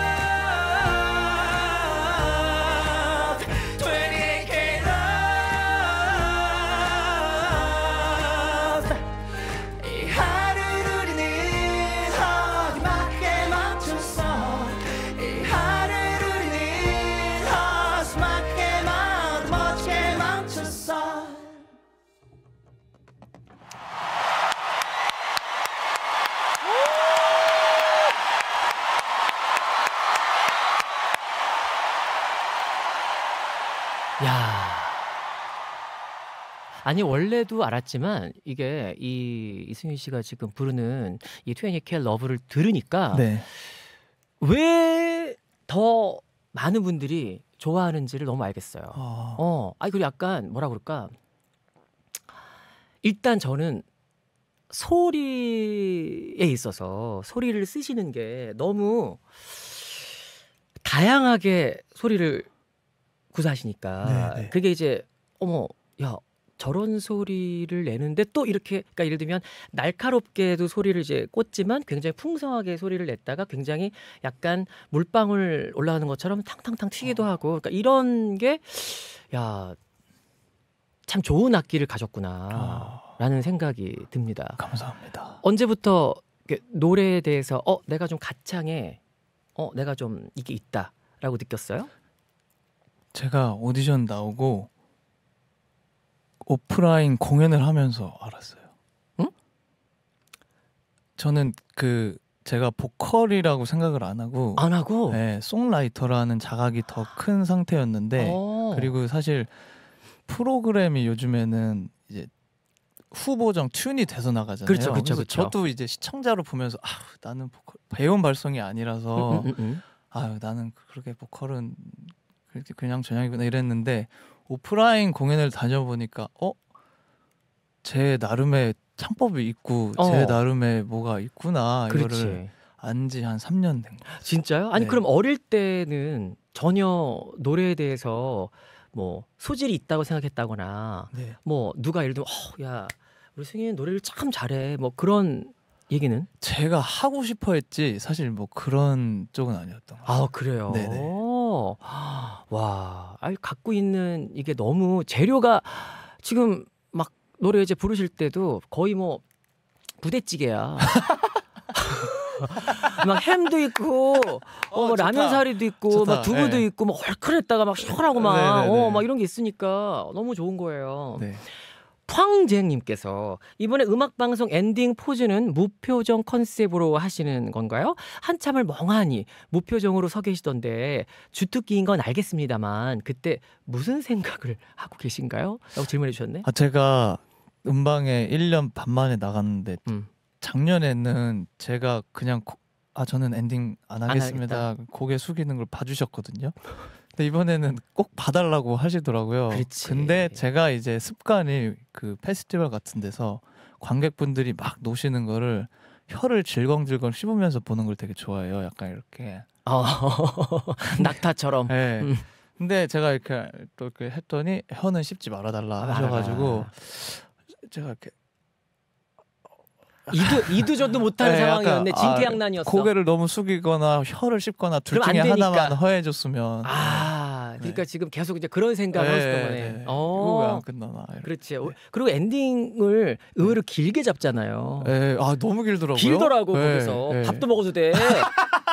Speaker 1: 아니 원래도 알았지만 이게 이 이승윤 씨가 지금 부르는 이 투애니케 러브를 들으니까 네. 왜더 많은 분들이 좋아하는지를 너무 알겠어요. 어. 어. 아니 그리고 약간 뭐라 그럴까? 일단 저는 소리에 있어서 소리를 쓰시는 게 너무 다양하게 소리를 구사하시니까 네네. 네. 그게 이제 어머 야 저런 소리를 내는데 또 이렇게 그러니까 예를 들면 날카롭게도 소리를 이제 꽂지만 굉장히 풍성하게 소리를 냈다가 굉장히 약간 물방울 올라가는 것처럼 탕탕탕 튀기도 어. 하고 그러니까 이런 게 야 참 좋은 악기를 가졌구나라는 어. 생각이 듭니다. 감사합니다. 언제부터 노래에 대해서 어 내가 좀 가창에 어 내가 좀 이게 있다라고 느꼈어요?
Speaker 2: 제가 오디션 나오고 오프라인 공연을 하면서 알았어요. 응? 저는 그 제가 보컬이라고 생각을 안 하고 안 하고 네, 송라이터라는 자각이 더 큰 상태였는데 오. 어. 그리고 사실 프로그램이 요즘에는 이제 후보정 튠이 돼서 나가잖아요. 그렇죠, 그렇죠, 그렇죠. 저도 이제 시청자로 보면서 아, 나는 보컬 배운 발성이 아니라서 아 나는 그렇게 보컬은 그렇게 그냥 저냥이구나 이랬는데 오프라인 공연을 다녀보니까 어? 제 나름의 창법이 있고 어. 제
Speaker 1: 나름의 뭐가 있구나 그렇지. 이거를 안지한 3년 된 거. 진짜요? 아니 네. 그럼 어릴 때는 전혀 노래에 대해서 뭐 소질이 있다고 생각했다거나 네. 뭐 누가 예를 들면 어야 우리 승희 노래를 참 잘해 뭐 그런 얘기는 제가 하고 싶어 했지 사실 뭐 그런 쪽은 아니었던 거예요. 아 그래요. 네네. 와, 아 갖고 있는 이게 너무 재료가 지금 막 노래 이제 부르실 때도 거의 뭐 부대찌개야. 막 햄도 있고 어, 어뭐 어, 라면 사리도 있고 좋다. 막 두부도 네. 있고 막헐크했다가막 뭐 시원하고 막 어막 네, 네, 어, 네. 이런 게 있으니까 너무 좋은 거예요. 네. 팡쟁님께서 이번에 음악방송 엔딩 포즈는 무표정 컨셉으로 하시는 건가요? 한참을 멍하니 무표정으로 서 계시던데 주특기인 건 알겠습니다만 그때 무슨 생각을 하고 계신가요? 라고 질문해 주셨네.
Speaker 2: 아 제가 음방에 1년 반 만에 나갔는데 음. 작년에는 제가 그냥 고, 아 저는 엔딩 안 하겠습니다. 안 고개 숙이는 걸 봐주셨거든요. 근데 이번에는 꼭 봐달라고 하시더라고요. 그렇지. 근데 제가 이제 습관이 그 페스티벌 같은 데서 관객분들이 막 노시는 거를 혀를 질겅질겅 씹으면서 보는 걸 되게 좋아해요. 약간 이렇게. 아, 낙타처럼. 네. 음. 근데 제가 이렇게 또 이렇게 했더니 혀는 씹지 말아달라 하셔가지고 제가 이렇게 이도 이도저도 못한 네, 상황이었네. 아, 진퇴양난이었어. 아, 고개를 너무 숙이거나 혀를 씹거나 둘 중에 하나만
Speaker 1: 허해줬으면. 아, 네. 그러니까 지금 계속 이제 그런 생각을 네, 하셨던 네. 거네. 네. 어. 왜안 끝나나. 이렇게. 그렇지. 어, 네. 그리고 엔딩을 의외로 길게 잡잖아요. 네, 아 너무 길더라고요. 길더라고 거기서 밥도 먹어도 돼.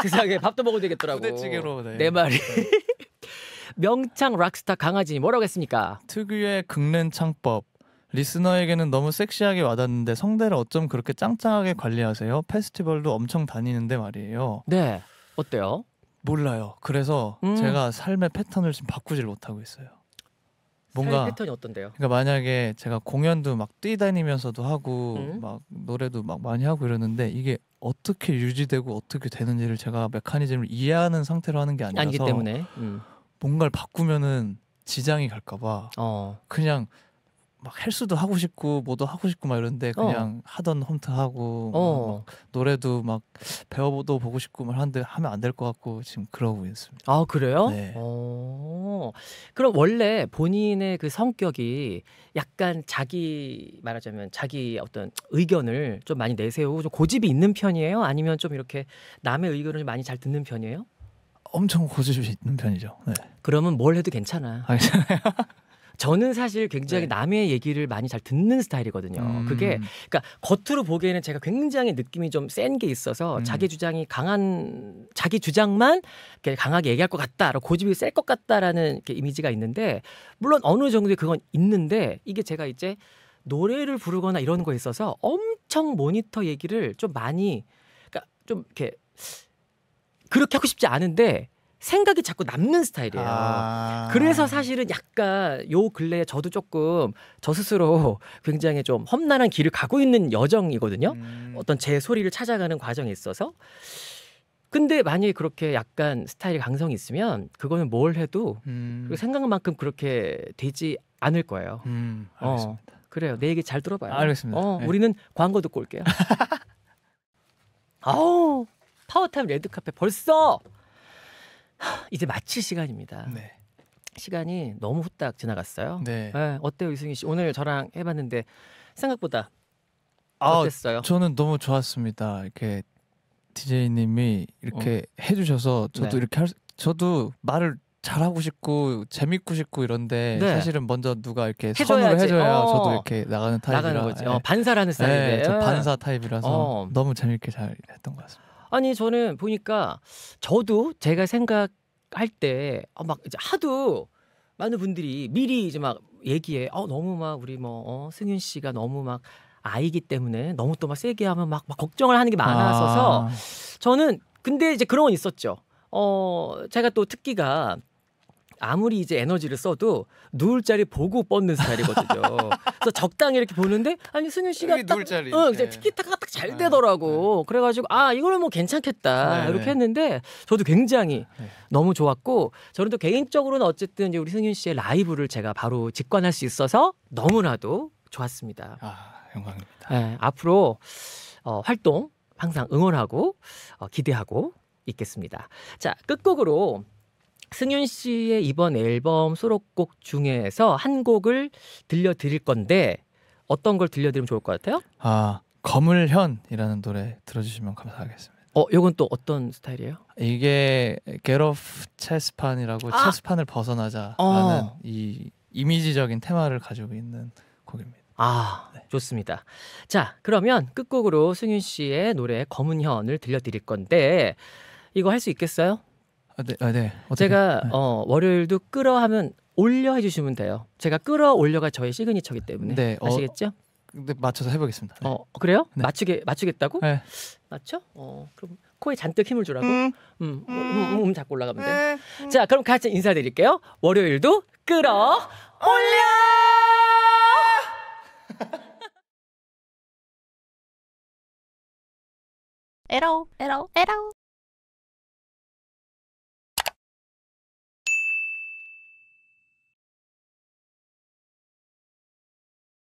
Speaker 1: 세상에 그 밥도 먹어도 되겠더라고. 부대찌개로. 내 말이. 명창 락스타 강아지 뭐라고 했습니까? 특유의
Speaker 2: 긁는 창법. 리스너에게는 너무 섹시하게 와닿는데 성대를 어쩜 그렇게 짱짱하게 관리하세요? 페스티벌도 엄청 다니는데 말이에요. 네. 어때요? 몰라요. 그래서 음. 제가 삶의 패턴을 지금 바꾸질 못하고 있어요.
Speaker 1: 뭔가 패턴이 어떤데요? 그러니까
Speaker 2: 만약에 제가 공연도 막 뛰다니면서도 하고 음? 막 노래도 막 많이 하고 이러는데 이게 어떻게 유지되고 어떻게 되는지를 제가 메커니즘을 이해하는 상태로 하는 게 아니라서 아니기 때문에 음. 뭔가를 바꾸면은 지장이 갈까봐 어. 그냥 막 헬스도 하고 싶고 뭐도 하고 싶고 막 이런데 어. 그냥 어. 하던 홈트 하고 뭐 어. 막 노래도 막 배워도 보고 싶고 막 하는데 하면 안 될 것 같고 지금 그러고
Speaker 1: 있습니다. 아 그래요? 네. 어. 그럼 원래 본인의 그 성격이 약간 자기 말하자면 자기 어떤 의견을 좀 많이 내세우고 좀 고집이 있는 편이에요? 아니면 좀 이렇게 남의 의견을 많이 잘 듣는 편이에요? 엄청
Speaker 2: 고집이 있는 편이죠. 네.
Speaker 1: 그러면 뭘 해도 괜찮아. 아, 괜찮아요. 저는 사실 굉장히 네. 남의 얘기를 많이 잘 듣는 스타일이거든요. 음. 그게 그러니까 겉으로 보기에는 제가 굉장히 느낌이 좀 센 게 있어서 음. 자기 주장이 강한 자기 주장만 강하게 얘기할 것 같다, 고집이 셀 것 같다라는 이미지가 있는데 물론 어느 정도의 그건 있는데 이게 제가 이제 노래를 부르거나 이런 거에 있어서 엄청 모니터 얘기를 좀 많이 그러니까 좀 이렇게 그렇게 하고 싶지 않은데 생각이 자꾸 남는 스타일이에요. 아... 그래서 사실은 약간 요 근래에 저도 조금 저 스스로 굉장히 좀 험난한 길을 가고 있는 여정이거든요. 음... 어떤 제 소리를 찾아가는 과정에 있어서. 근데 만약에 그렇게 약간 스타일 이 강성이 있으면 그거는 뭘 해도 음... 생각만큼 그렇게 되지 않을 거예요. 음, 어, 알겠습니다. 어, 그래요. 내 얘기 잘 들어봐요. 알겠습니다. 어, 네. 우리는 광고 듣고 올게요. 아우 파워타임 레드카페 벌써 이제 마칠 시간입니다. 네. 시간이 너무 후딱 지나갔어요. 네. 네. 어때요, 이승희 씨? 오늘 저랑 해봤는데 생각보다 아, 어땠어요?
Speaker 2: 저는 너무 좋았습니다. 이렇게 DJ님이 이렇게 어. 해주셔서 저도 네. 이렇게 할, 저도 말을 잘하고 싶고 재밌고 싶고 이런데 네. 사실은 먼저 누가 이렇게 해줘야지. 선으로 해줘야 어. 저도 이렇게 나가는 타입이라 나가는 거지. 예. 어, 네. 반사라는 네, 스타일이에요. 예. 반사 타입이라서 어. 너무 재밌게 잘 했던 것
Speaker 1: 같습니다. 아니 저는 보니까 저도 제가 생각할 때막 어, 하도 많은 분들이 미리 이제 막 얘기해. 어 너무 막 우리 뭐 어, 승윤 씨가 너무 막 아이기 때문에 너무 또 막 세게 하면 막, 막 걱정을 하는 게 많아서서 아. 저는 근데 이제 그런 건 있었죠. 어 제가 또 특기가 아무리 이제 에너지를 써도 누울 자리 보고 뻗는 스타일이거든요. 그래서 적당히 이렇게 보는데 아니 승윤 씨가 딱, 누울 자리. 응, 어, 이제 예. 티키타카가 딱잘 아, 되더라고. 네. 그래가지고 아 이거는 뭐 괜찮겠다 네, 네. 이렇게 했는데 저도 굉장히 너무 좋았고 저는 또 개인적으로는 어쨌든 이제 우리 승윤 씨의 라이브를 제가 바로 직관할 수 있어서 너무나도 좋았습니다. 아 영광입니다. 네, 앞으로 어, 활동 항상 응원하고 어, 기대하고 있겠습니다. 자 끝곡으로 승윤 씨의 이번 앨범 수록곡 중에서 한 곡을 들려드릴 건데 어떤 걸 들려드리면 좋을 것 같아요?
Speaker 2: 아 거물현이라는 노래 들어주시면 감사하겠습니다.
Speaker 1: 어, 이건 또 어떤 스타일이에요? 이게
Speaker 2: 게러프 체스판이라고 아! 체스판을 벗어나자라는 어. 이 이미지적인 테마를 가지고 있는
Speaker 1: 곡입니다. 아, 네. 좋습니다. 자, 그러면 끝곡으로 승윤 씨의 노래 검은 현을 들려드릴 건데 이거 할 수 있겠어요? 아, 네, 아, 네. 제가 네. 어, 월요일도 끌어 하면 올려 해주시면 돼요. 제가 끌어 올려가 저의 시그니처기 때문에 네, 아시겠죠? 어, 근데 맞춰서 해보겠습니다. 네. 어 그래요? 네. 맞추게 맞추겠다고? 네. 맞죠? 어 그럼 코에 잔뜩 힘을 주라고. 음, 음, 음, 음, 음 잡고 올라가면 돼. 음. 자 그럼 같이 인사드릴게요. 월요일도 끌어 올려.
Speaker 3: 에러 에러 에러.